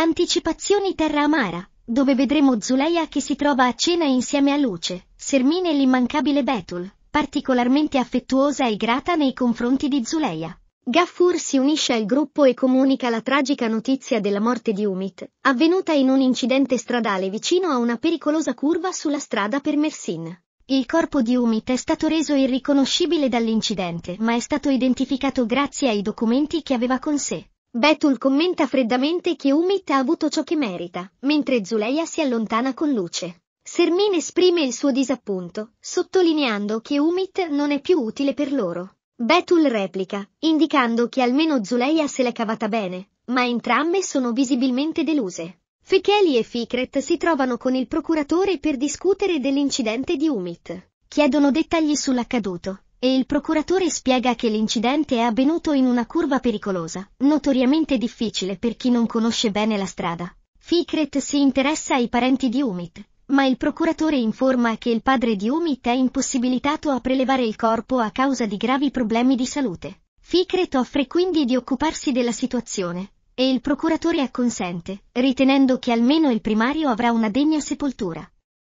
Anticipazioni Terra Amara, dove vedremo Zuleia che si trova a cena insieme a Luce, Sermine e l'immancabile Betul, particolarmente affettuosa e grata nei confronti di Zuleia. Gaffur si unisce al gruppo e comunica la tragica notizia della morte di Umit, avvenuta in un incidente stradale vicino a una pericolosa curva sulla strada per Mersin. Il corpo di Umit è stato reso irriconoscibile dall'incidente, ma è stato identificato grazie ai documenti che aveva con sé. Betul commenta freddamente che Umit ha avuto ciò che merita, mentre Zuleia si allontana con luce. Sermin esprime il suo disappunto, sottolineando che Umit non è più utile per loro. Betul replica, indicando che almeno Zuleia se l'è cavata bene, ma entrambe sono visibilmente deluse. Fekeli e Fikret si trovano con il procuratore per discutere dell'incidente di Umit. Chiedono dettagli sull'accaduto, e il procuratore spiega che l'incidente è avvenuto in una curva pericolosa, notoriamente difficile per chi non conosce bene la strada. Fikret si interessa ai parenti di Umit, ma il procuratore informa che il padre di Umit è impossibilitato a prelevare il corpo a causa di gravi problemi di salute. Fikret offre quindi di occuparsi della situazione, e il procuratore acconsente, ritenendo che almeno il primario avrà una degna sepoltura.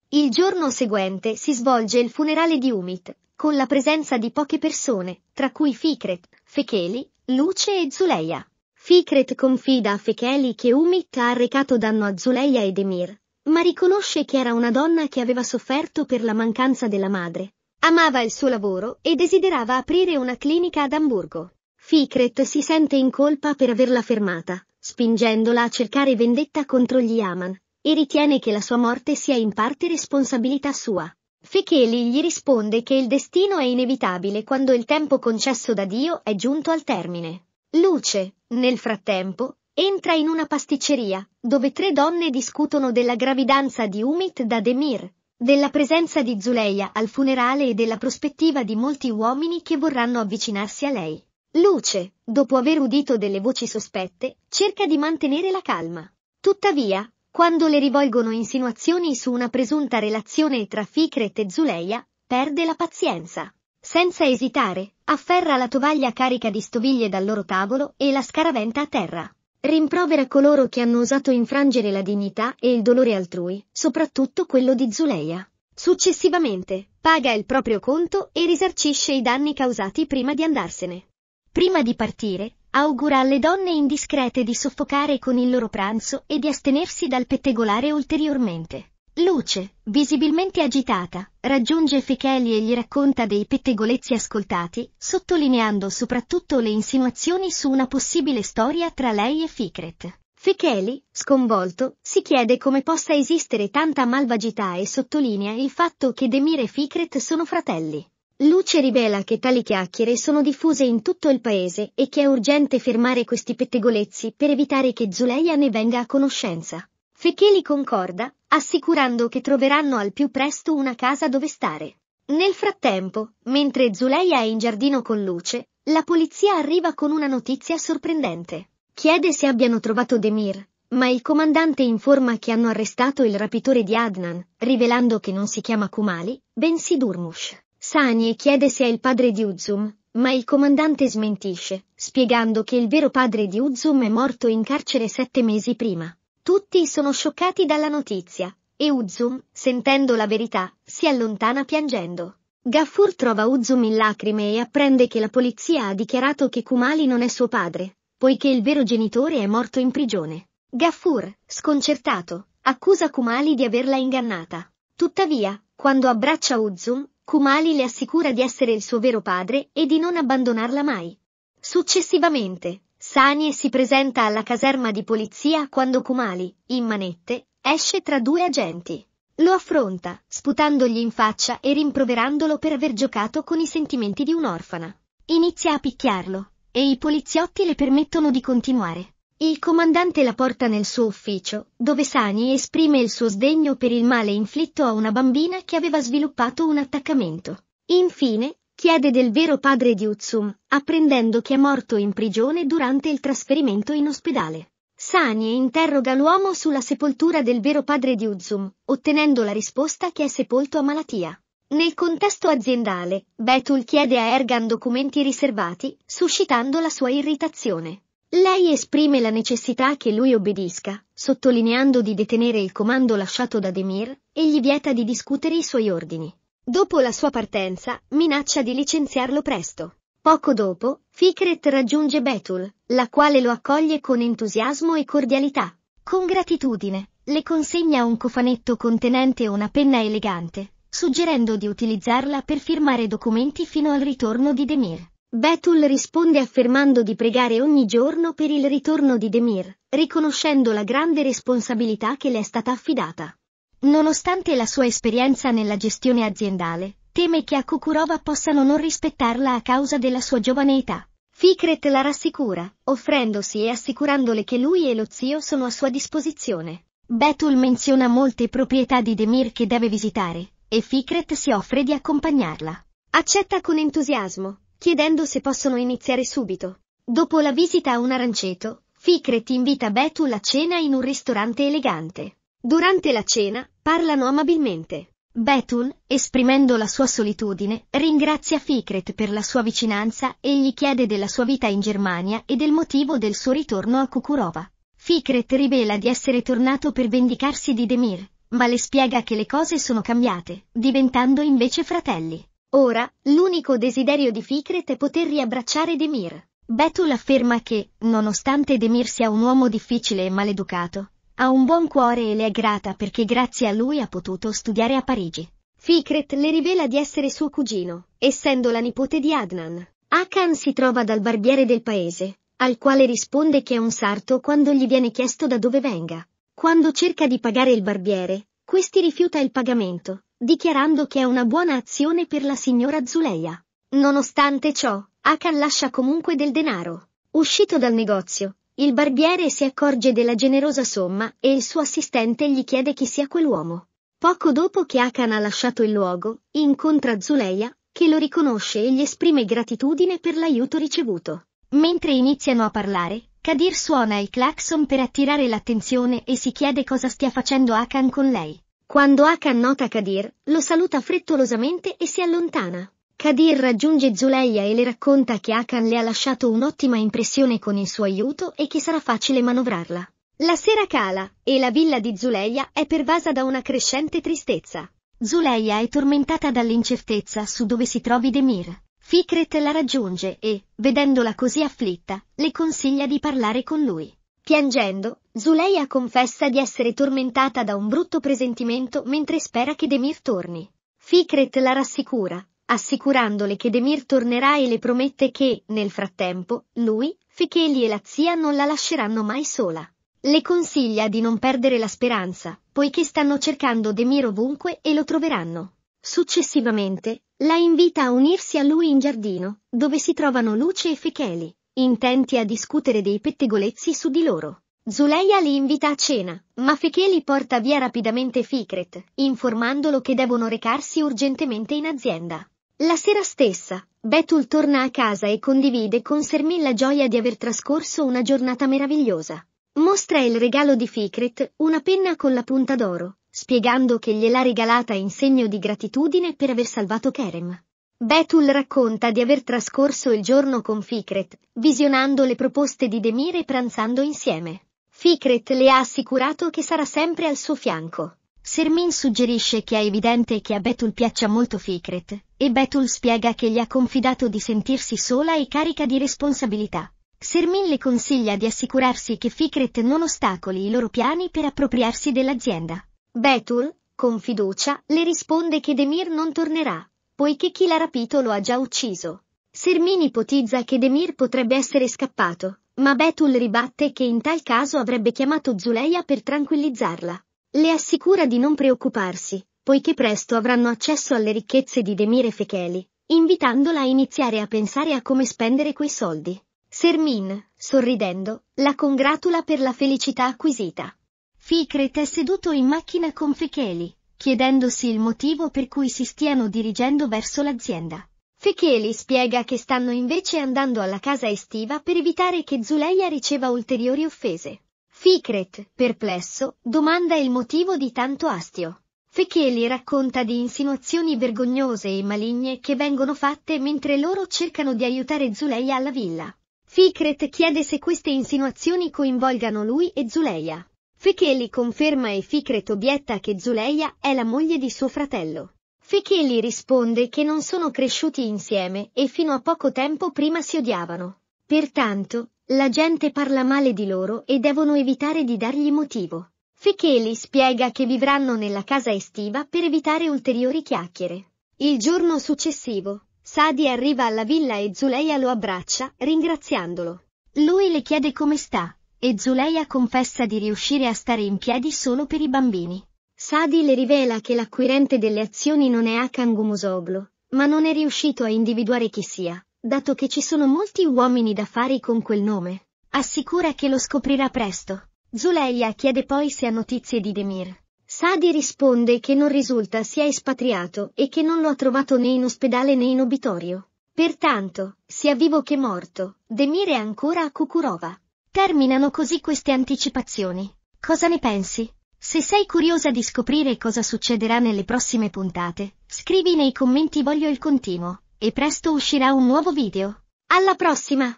Il giorno seguente si svolge il funerale di Umit, con la presenza di poche persone, tra cui Fikret, Fecheli, Luce e Zuleia. Fikret confida a Fecheli che Umit ha arrecato danno a Zuleia ed Emir, ma riconosce che era una donna che aveva sofferto per la mancanza della madre. Amava il suo lavoro e desiderava aprire una clinica ad Amburgo. Fikret si sente in colpa per averla fermata, spingendola a cercare vendetta contro gli Aman, e ritiene che la sua morte sia in parte responsabilità sua. Fecheli gli risponde che il destino è inevitabile quando il tempo concesso da Dio è giunto al termine. Luce, nel frattempo, entra in una pasticceria, dove tre donne discutono della gravidanza di Umit da Demir, della presenza di Zuleia al funerale e della prospettiva di molti uomini che vorranno avvicinarsi a lei. Luce, dopo aver udito delle voci sospette, cerca di mantenere la calma. Tuttavia, quando le rivolgono insinuazioni su una presunta relazione tra Fikret e Zuleia, perde la pazienza. Senza esitare, afferra la tovaglia carica di stoviglie dal loro tavolo e la scaraventa a terra. Rimprovera coloro che hanno osato infrangere la dignità e il dolore altrui, soprattutto quello di Zuleia. Successivamente, paga il proprio conto e risarcisce i danni causati prima di andarsene. Prima di partire, augura alle donne indiscrete di soffocare con il loro pranzo e di astenersi dal pettegolare ulteriormente. Luce, visibilmente agitata, raggiunge Fecheli e gli racconta dei pettegolezzi ascoltati, sottolineando soprattutto le insinuazioni su una possibile storia tra lei e Ficret. Fecheli, sconvolto, si chiede come possa esistere tanta malvagità e sottolinea il fatto che Demir e Ficret sono fratelli. Luce rivela che tali chiacchiere sono diffuse in tutto il paese e che è urgente fermare questi pettegolezzi per evitare che Zuleia ne venga a conoscenza. Fecheli concorda, assicurando che troveranno al più presto una casa dove stare. Nel frattempo, mentre Zuleia è in giardino con Luce, la polizia arriva con una notizia sorprendente. Chiede se abbiano trovato Demir, ma il comandante informa che hanno arrestato il rapitore di Adnan, rivelando che non si chiama Kumali, bensì Durmush. Sani chiede se è il padre di Uzum, ma il comandante smentisce, spiegando che il vero padre di Uzum è morto in carcere sette mesi prima. Tutti sono scioccati dalla notizia, e Uzum, sentendo la verità, si allontana piangendo. Gaffur trova Uzum in lacrime e apprende che la polizia ha dichiarato che Kumali non è suo padre, poiché il vero genitore è morto in prigione. Gaffur, sconcertato, accusa Kumali di averla ingannata. Tuttavia, quando abbraccia Uzum, Kumali le assicura di essere il suo vero padre e di non abbandonarla mai. Successivamente, Sanie si presenta alla caserma di polizia quando Kumali, in manette, esce tra due agenti. Lo affronta, sputandogli in faccia e rimproverandolo per aver giocato con i sentimenti di un'orfana. Inizia a picchiarlo, e i poliziotti le permettono di continuare. Il comandante la porta nel suo ufficio, dove Sani esprime il suo sdegno per il male inflitto a una bambina che aveva sviluppato un attaccamento. Infine, chiede del vero padre di Utsum, apprendendo che è morto in prigione durante il trasferimento in ospedale. Sani interroga l'uomo sulla sepoltura del vero padre di Uzum, ottenendo la risposta che è sepolto a malattia. Nel contesto aziendale, Betul chiede a Ergan documenti riservati, suscitando la sua irritazione. Lei esprime la necessità che lui obbedisca, sottolineando di detenere il comando lasciato da Demir, e gli vieta di discutere i suoi ordini. Dopo la sua partenza, minaccia di licenziarlo presto. Poco dopo, Fikret raggiunge Betul, la quale lo accoglie con entusiasmo e cordialità. Con gratitudine, le consegna un cofanetto contenente una penna elegante, suggerendo di utilizzarla per firmare documenti fino al ritorno di Demir. Betul risponde affermando di pregare ogni giorno per il ritorno di Demir, riconoscendo la grande responsabilità che le è stata affidata. Nonostante la sua esperienza nella gestione aziendale, teme che a Kukurova possano non rispettarla a causa della sua giovane età. Fikret la rassicura, offrendosi e assicurandole che lui e lo zio sono a sua disposizione. Betul menziona molte proprietà di Demir che deve visitare, e Fikret si offre di accompagnarla. Accetta con entusiasmo, chiedendo se possono iniziare subito. Dopo la visita a un aranceto, Fikret invita Betul a cena in un ristorante elegante. Durante la cena, parlano amabilmente. Betul, esprimendo la sua solitudine, ringrazia Fikret per la sua vicinanza e gli chiede della sua vita in Germania e del motivo del suo ritorno a Kukurova. Fikret rivela di essere tornato per vendicarsi di Demir, ma le spiega che le cose sono cambiate, diventando invece fratelli. Ora, l'unico desiderio di Fikret è poter riabbracciare Demir. Betul afferma che, nonostante Demir sia un uomo difficile e maleducato, ha un buon cuore e le è grata perché grazie a lui ha potuto studiare a Parigi. Fikret le rivela di essere suo cugino, essendo la nipote di Adnan. Akan si trova dal barbiere del paese, al quale risponde che è un sarto quando gli viene chiesto da dove venga. Quando cerca di pagare il barbiere, questi rifiuta il pagamento, dichiarando che è una buona azione per la signora Zuleia. Nonostante ciò, Akan lascia comunque del denaro. Uscito dal negozio, il barbiere si accorge della generosa somma e il suo assistente gli chiede chi sia quell'uomo. Poco dopo che Akan ha lasciato il luogo, incontra Zuleia, che lo riconosce e gli esprime gratitudine per l'aiuto ricevuto. Mentre iniziano a parlare, Kadir suona il clacson per attirare l'attenzione e si chiede cosa stia facendo Akan con lei. Quando Akan nota Kadir, lo saluta frettolosamente e si allontana. Kadir raggiunge Zuleia e le racconta che Akan le ha lasciato un'ottima impressione con il suo aiuto e che sarà facile manovrarla. La sera cala, e la villa di Zuleia è pervasa da una crescente tristezza. Zuleia è tormentata dall'incertezza su dove si trovi Demir. Fikret la raggiunge e, vedendola così afflitta, le consiglia di parlare con lui. Piangendo, Zuleia confessa di essere tormentata da un brutto presentimento mentre spera che Demir torni. Fikret la rassicura, assicurandole che Demir tornerà e le promette che, nel frattempo, lui, Fecheli e la zia non la lasceranno mai sola. Le consiglia di non perdere la speranza, poiché stanno cercando Demir ovunque e lo troveranno. Successivamente, la invita a unirsi a lui in giardino, dove si trovano Luce e Fecheli intenti a discutere dei pettegolezzi su di loro. Zuleia li invita a cena, ma Fekeli li porta via rapidamente Fikret, informandolo che devono recarsi urgentemente in azienda. La sera stessa, Betul torna a casa e condivide con Sermin la gioia di aver trascorso una giornata meravigliosa. Mostra il regalo di Fikret, una penna con la punta d'oro, spiegando che gliel'ha regalata in segno di gratitudine per aver salvato Kerem. Betul racconta di aver trascorso il giorno con Fikret, visionando le proposte di Demir e pranzando insieme. Fikret le ha assicurato che sarà sempre al suo fianco. Sermin suggerisce che è evidente che a Betul piaccia molto Fikret, e Betul spiega che gli ha confidato di sentirsi sola e carica di responsabilità. Sermin le consiglia di assicurarsi che Fikret non ostacoli i loro piani per appropriarsi dell'azienda. Betul, con fiducia, le risponde che Demir non tornerà, poiché chi l'ha rapito lo ha già ucciso. Sermin ipotizza che Demir potrebbe essere scappato, ma Betul ribatte che in tal caso avrebbe chiamato Zuleia per tranquillizzarla. Le assicura di non preoccuparsi, poiché presto avranno accesso alle ricchezze di Demir e Fecheli, invitandola a iniziare a pensare a come spendere quei soldi. Sermin, sorridendo, la congratula per la felicità acquisita. Ficret è seduto in macchina con Fecheli, chiedendosi il motivo per cui si stiano dirigendo verso l'azienda. Fecheli spiega che stanno invece andando alla casa estiva per evitare che Zuleia riceva ulteriori offese. Fikret, perplesso, domanda il motivo di tanto astio. Fecheli racconta di insinuazioni vergognose e maligne che vengono fatte mentre loro cercano di aiutare Zuleia alla villa. Fikret chiede se queste insinuazioni coinvolgano lui e Zuleia. Fecheli conferma e Ficre obietta che Zuleia è la moglie di suo fratello. Fecheli risponde che non sono cresciuti insieme e fino a poco tempo prima si odiavano. Pertanto, la gente parla male di loro e devono evitare di dargli motivo. Fecheli spiega che vivranno nella casa estiva per evitare ulteriori chiacchiere. Il giorno successivo, Sadi arriva alla villa e Zuleia lo abbraccia, ringraziandolo. Lui le chiede come sta e Zuleia confessa di riuscire a stare in piedi solo per i bambini. Sadi le rivela che l'acquirente delle azioni non è Akan Gumusoglu, ma non è riuscito a individuare chi sia, dato che ci sono molti uomini da fare con quel nome. Assicura che lo scoprirà presto. Zuleia chiede poi se ha notizie di Demir. Sadi risponde che non risulta sia espatriato e che non lo ha trovato né in ospedale né in obitorio. Pertanto, sia vivo che morto, Demir è ancora a Kukurova. Terminano così queste anticipazioni. Cosa ne pensi? Se sei curiosa di scoprire cosa succederà nelle prossime puntate, scrivi nei commenti voglio il continuo, e presto uscirà un nuovo video. Alla prossima!